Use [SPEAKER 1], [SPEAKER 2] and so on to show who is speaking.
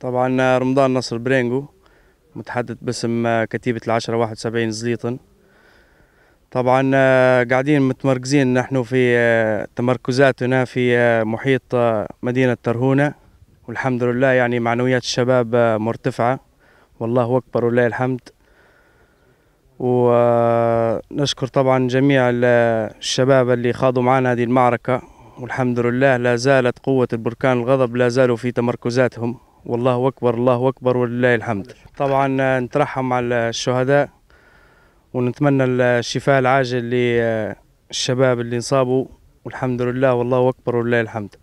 [SPEAKER 1] طبعا آه، رمضان نصر برينجو متحدث باسم آه، كتيبة العشرة واحد وسبعين زليطن طبعا آه، قاعدين متمركزين نحن في تمركزاتنا في محيط مدينة ترهونة والحمد لله يعني معنويات الشباب مرتفعة والله أكبر ولله الحمد ونشكر طبعا جميع الشباب اللي خاضوا معنا هذه المعركة والحمد لله لا زالت قوة البركان الغضب لا زالوا في تمركزاتهم والله أكبر الله أكبر ولله الحمد طبعا نترحم على الشهداء ونتمنى الشفاء العاجل للشباب اللي انصابوا والحمد لله والله أكبر ولله الحمد